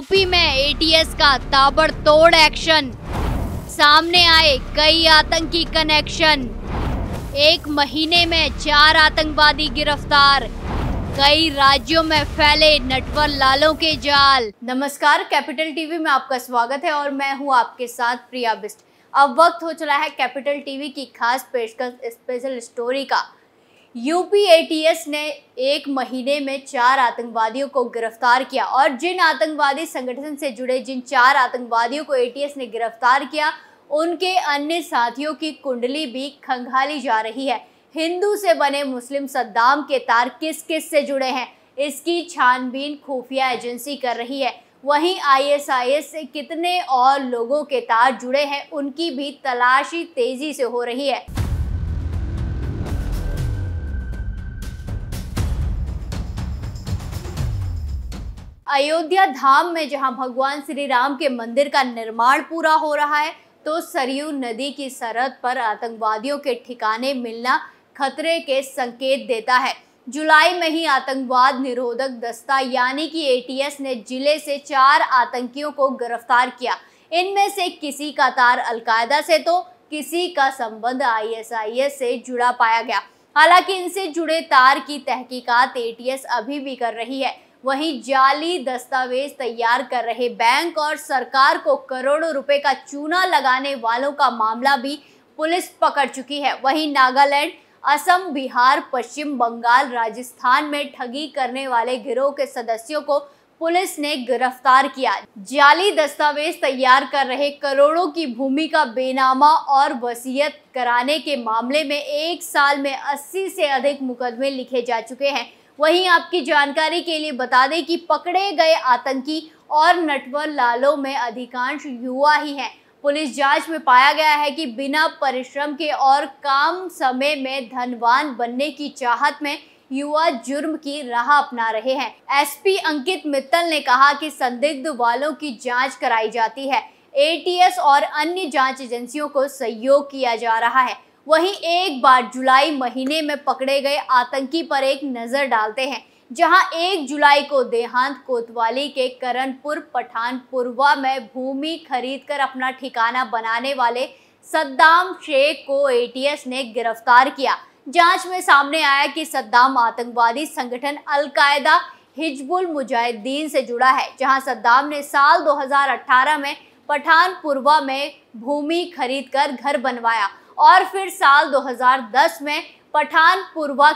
UP में ATS का ताबड़तोड़ एक्शन सामने आए कई आतंकी कनेक्शन एक महीने में चार आतंकवादी गिरफ्तार कई राज्यों में फैले नटवर लालों के जाल नमस्कार कैपिटल टीवी में आपका स्वागत है और मैं हूं आपके साथ प्रिया बिस्ट अब वक्त हो चला है कैपिटल टीवी की खास पेशकश स्पेशल स्टोरी का यूपी ने एक महीने में चार आतंकवादियों को गिरफ्तार किया और जिन आतंकवादी संगठन से जुड़े जिन चार आतंकवादियों को एटीएस ने गिरफ्तार किया उनके अन्य साथियों की कुंडली भी खंगाली जा रही है हिंदू से बने मुस्लिम सद्दाम के तार किस किस से जुड़े हैं इसकी छानबीन खुफिया एजेंसी कर रही है वहीं आईएसआईएस से कितने और लोगों के तार जुड़े हैं उनकी भी तलाशी तेजी से हो रही है अयोध्या धाम में जहां भगवान श्री राम के मंदिर का निर्माण पूरा हो रहा है तो सरयू नदी की सरहद पर आतंकवादियों के ठिकाने मिलना खतरे के संकेत देता है जुलाई में ही आतंकवाद निरोधक दस्ता यानी कि एटीएस ने जिले से चार आतंकियों को गिरफ्तार किया इनमें से किसी का तार अलकायदा से तो किसी का संबंध आईएसआईएस से जुड़ा पाया गया हालांकि इनसे जुड़े तार की तहकीकात एटीएस अभी भी कर रही है वहीं जाली दस्तावेज तैयार कर रहे बैंक और सरकार को करोड़ों रुपए का चूना लगाने वालों का मामला भी पुलिस पकड़ चुकी है वहीं नागालैंड असम बिहार पश्चिम बंगाल राजस्थान में ठगी करने वाले गिरोह के सदस्यों को पुलिस ने गिरफ्तार किया जाली दस्तावेज तैयार कर रहे करोड़ों की भूमि का बेनामा और वसीयत कराने के मामले में एक साल में 80 से अधिक मुकदमे लिखे जा चुके हैं वहीं आपकी जानकारी के लिए बता दें कि पकड़े गए आतंकी और नटवर लालों में अधिकांश युवा ही हैं पुलिस जांच में पाया गया है कि बिना परिश्रम के और काम समय में धनवान बनने की चाहत में युवा जुर्म की राह अपना रहे हैं एसपी अंकित मित्तल ने कहा कि संदिग्ध वालों की जांच कराई जाती है एटीएस और अन्य जांच एजेंसियों को सहयोग किया जा रहा है वहीं एक बार जुलाई महीने में पकड़े गए आतंकी पर एक नज़र डालते हैं जहां एक जुलाई को देहांत कोतवाली के करणपुर पठानपुरवा में भूमि खरीदकर अपना ठिकाना बनाने वाले सद्दाम शेख को एटीएस ने गिरफ्तार किया जांच में सामने आया कि सद्दाम आतंकवादी संगठन अलकायदा हिजबुल मुजाहिदीन से जुड़ा है जहां सद्दाम ने साल 2018 में पठानपुरवा में भूमि खरीदकर घर बनवाया और फिर साल 2010 में पठान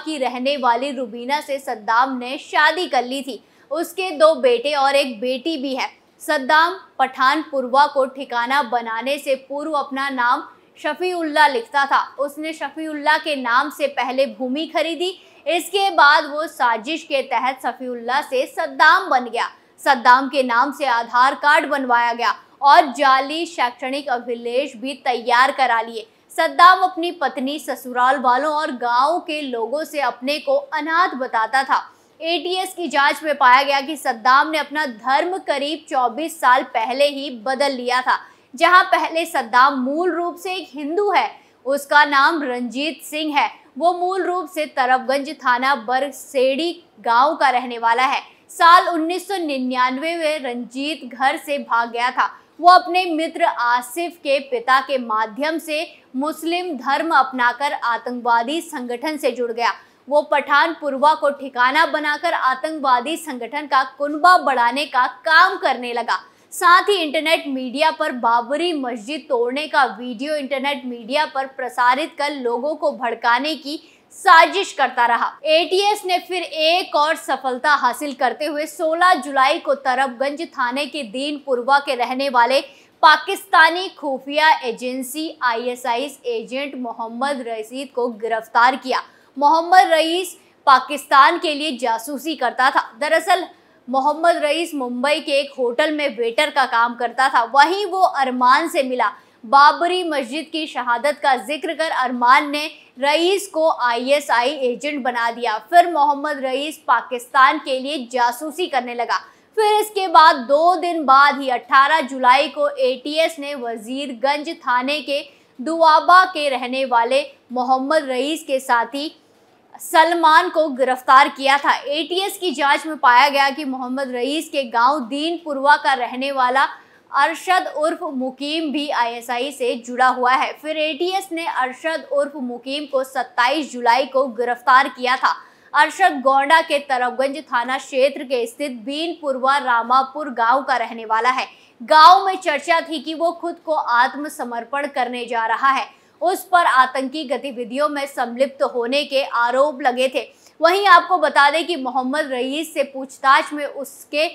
की रहने वाली रुबीना से सद्दाम ने शादी कर ली थी उसके दो बेटे और एक बेटी भी है सद्दाम पठानपुरवा को ठिकाना बनाने से पूर्व अपना नाम शफ़ीउल्ला लिखता था उसने शफ़ीउल्ला के नाम से पहले भूमि खरीदी इसके बाद वो साजिश के तहत शफ़ीउल्ला से सद्दाम बन गया सद्दाम के नाम से आधार कार्ड बनवाया गया और जाली शैक्षणिक अभिलेख भी तैयार करा लिए सद्दाम अपनी पत्नी ससुराल वालों और गांव के लोगों से अपने को अनाथ बताता था एटीएस की जांच में पाया गया कि सद्दाम ने अपना धर्म करीब 24 साल पहले ही बदल लिया था जहां पहले सद्दाम मूल रूप से एक हिंदू है उसका नाम रंजीत सिंह है वो मूल रूप से तरफगंज थाना बरसेड़ी गांव का रहने वाला है साल 1999 में रंजीत घर से भाग गया था वो अपने मित्र आसिफ के पिता के माध्यम से मुस्लिम धर्म अपनाकर आतंकवादी संगठन से जुड़ गया वो पठान पूर्वा को ठिकाना बनाकर आतंकवादी संगठन का कुनबा बढ़ाने का काम करने लगा साथ ही इंटरनेट मीडिया पर बाबरी मस्जिद तोड़ने का वीडियो इंटरनेट मीडिया पर प्रसारित कर लोगों को भड़काने की साजिश करता रहा एटीएस ने फिर एक और सफलता हासिल करते हुए 16 जुलाई को तरबगंज थाने के दीनपुरवा के रहने वाले पाकिस्तानी खुफिया एजेंसी आईएसआई एजेंट मोहम्मद रशीद को गिरफ्तार किया मोहम्मद रईस पाकिस्तान के लिए जासूसी करता था दरअसल मोहम्मद रईस मुंबई के एक होटल में वेटर का काम करता था वहीं वो अरमान से मिला बाबरी मस्जिद की शहादत का जिक्र कर अरमान ने रईस को आईएसआई एजेंट बना दिया फिर मोहम्मद रईस पाकिस्तान के लिए जासूसी करने लगा फिर इसके बाद दो दिन बाद ही 18 जुलाई को एटीएस ने वजीरगंज थाने के दुआबा के रहने वाले मोहम्मद रईस के साथी सलमान को गिरफ्तार किया था एटीएस की जांच में पाया गया कि मोहम्मद रईस के गांव दीनपुरवा का रहने वाला अरशद उर्फ मुकीम भी आईएसआई से जुड़ा हुआ है फिर एटीएस ने अरशद उर्फ मुकीम को 27 जुलाई को गिरफ्तार किया था अरशद गोंडा के तरबगंज थाना क्षेत्र के स्थित बीनपुरवा रामापुर गांव का रहने वाला है गांव में चर्चा थी कि वो खुद को आत्मसमर्पण करने जा रहा है उस पर आतंकी गतिविधियों में संलिप्त होने के आरोप लगे थे वहीं आपको बता दें कि मोहम्मद रईस से पूछताछ में उसके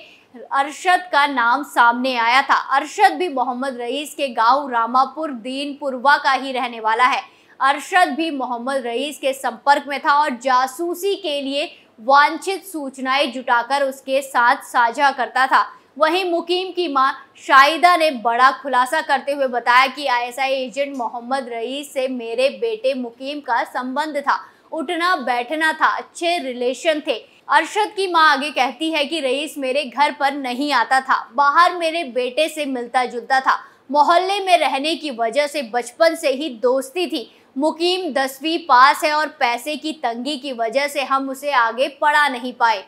अरशद का नाम सामने आया था अरशद भी मोहम्मद रईस के गांव रामापुर दीनपुरवा का ही रहने वाला है अरशद भी मोहम्मद रईस के संपर्क में था और जासूसी के लिए वांछित सूचनाएं जुटाकर उसके साथ साझा करता था वहीं मुकीम की मां शाहिदा ने बड़ा खुलासा करते हुए बताया कि आईएसआई एजेंट मोहम्मद रईस से मेरे बेटे मुकीम का संबंध था उठना बैठना था अच्छे रिलेशन थे अरशद की माँ आगे कहती है कि रईस मेरे घर पर नहीं आता था बाहर मेरे बेटे से मिलता जुलता था मोहल्ले में रहने की वजह से बचपन से ही दोस्ती थी मुकीम दसवीं पास है और पैसे की तंगी की वजह से हम उसे आगे पढ़ा नहीं पाए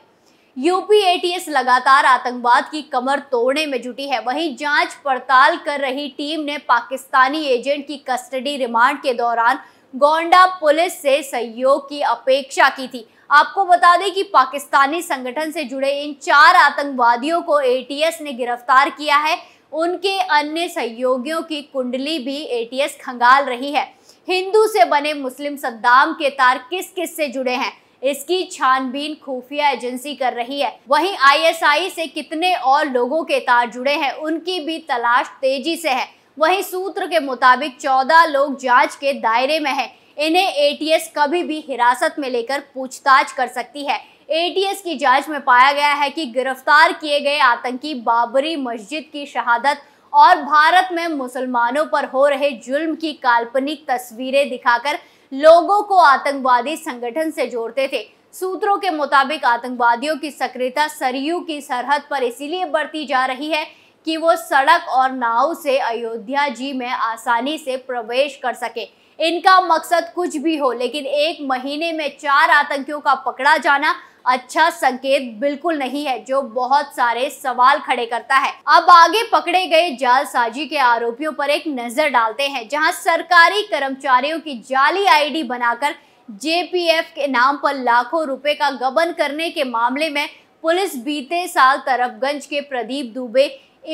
यूपी एटीएस लगातार आतंकवाद की कमर तोड़ने में जुटी है वहीं जांच पड़ताल कर रही टीम ने पाकिस्तानी एजेंट की कस्टडी रिमांड के दौरान गोंडा पुलिस से सहयोग की अपेक्षा की थी आपको बता दें कि पाकिस्तानी संगठन से जुड़े इन चार आतंकवादियों को एटीएस ने गिरफ्तार किया है उनके अन्य सहयोगियों की कुंडली भी एटीएस खंगाल रही है हिंदू से बने मुस्लिम सद्दाम के तार किस किस से जुड़े हैं इसकी छानबीन खुफिया एजेंसी कर रही है वहीं आईएसआई से कितने और लोगों के तार जुड़े हैं उनकी भी तलाश तेजी से है वहीं सूत्र के मुताबिक 14 लोग जांच के दायरे में हैं इन्हें एटीएस कभी भी हिरासत में लेकर पूछताछ कर सकती है एटीएस की जांच में पाया गया है कि गिरफ्तार किए गए आतंकी बाबरी मस्जिद की शहादत और भारत में मुसलमानों पर हो रहे जुल्म की काल्पनिक तस्वीरें दिखाकर लोगों को आतंकवादी संगठन से जोड़ते थे सूत्रों के मुताबिक आतंकवादियों की सक्रियता सरयू की सरहद पर इसीलिए बढ़ती जा रही है कि वो सड़क और नाव से अयोध्या जी में आसानी से प्रवेश कर सके इनका मकसद कुछ भी हो लेकिन एक महीने में चार आतंकियों का पकड़ा जाना अच्छा संकेत बिल्कुल नहीं है जो बहुत सारे सवाल खड़े करता है अब आगे पकड़े गए जालसाजी के आरोपियों पर एक नजर डालते हैं जहां सरकारी कर्मचारियों की जाली आईडी बनाकर जेपीएफ के नाम पर लाखों रुपए का गबन करने के मामले में पुलिस बीते साल तरफगंज के प्रदीप दुबे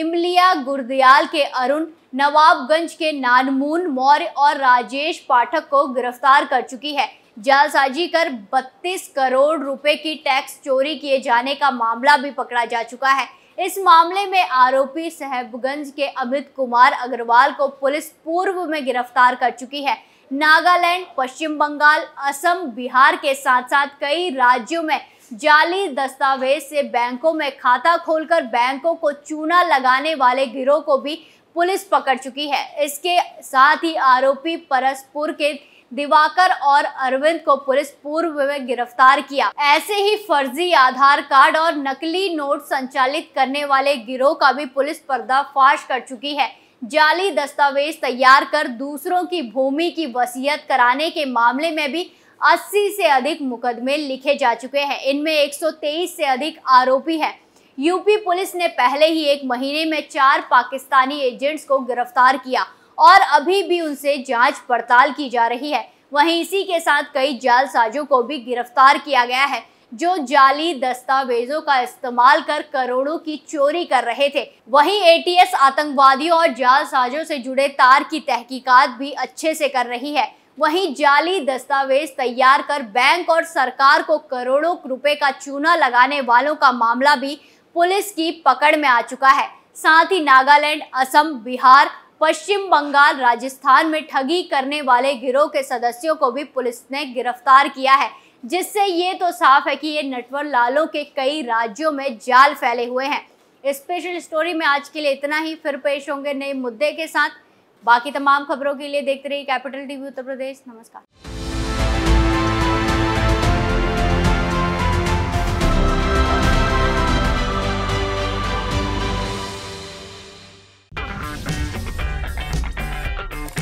इमलिया गुरदयाल के अरुण नवाबगंज के नानमून मौर्य और राजेश पाठक को गिरफ्तार कर चुकी है जालसाजी कर 32 करोड़ रुपए की टैक्स चोरी किए जाने का मामला भी पकड़ा जा चुका है इस मामले में आरोपी साहेबगंज के अमित कुमार अग्रवाल को पुलिस पूर्व में गिरफ्तार कर चुकी है नागालैंड पश्चिम बंगाल असम बिहार के साथ साथ कई राज्यों में जाली दस्तावेज से बैंकों में खाता खोलकर बैंकों को चूना लगाने वाले गिरोह को भी पुलिस पकड़ चुकी है इसके साथ ही आरोपी परसपुर के दिवाकर और अरविंद को पुलिस पूर्व में गिरफ्तार किया ऐसे ही फर्जी आधार कार्ड और नकली नोट संचालित करने वाले गिरोह का भी पुलिस पर्दाफाश कर चुकी है जाली दस्तावेज तैयार कर दूसरों की भूमि की वसीयत कराने के मामले में भी 80 से अधिक मुकदमे लिखे जा चुके हैं इनमें 123 से अधिक आरोपी हैं यूपी पुलिस ने पहले ही एक महीने में चार पाकिस्तानी एजेंट्स को गिरफ्तार किया और अभी भी उनसे जांच पड़ताल की जा रही है वहीं इसी के साथ कई जालसाजों को भी गिरफ्तार किया गया है जो जाली दस्तावेजों का इस्तेमाल कर करोड़ों की चोरी कर रहे थे वहीं एटीएस आतंकवादियों और जालसाजों से जुड़े तार की तहकीकात भी अच्छे से कर रही है वहीं जाली दस्तावेज तैयार कर बैंक और सरकार को करोड़ों रुपए का चूना लगाने वालों का मामला भी पुलिस की पकड़ में आ चुका है साथ ही नागालैंड असम बिहार पश्चिम बंगाल राजस्थान में ठगी करने वाले गिरोह के सदस्यों को भी पुलिस ने गिरफ्तार किया है जिससे ये तो साफ है कि ये नटवर लालों के कई राज्यों में जाल फैले हुए हैं स्पेशल स्टोरी में आज के लिए इतना ही फिर पेश होंगे नए मुद्दे के साथ बाकी तमाम खबरों के लिए देखते रहिए कैपिटल टीवी उत्तर प्रदेश नमस्कार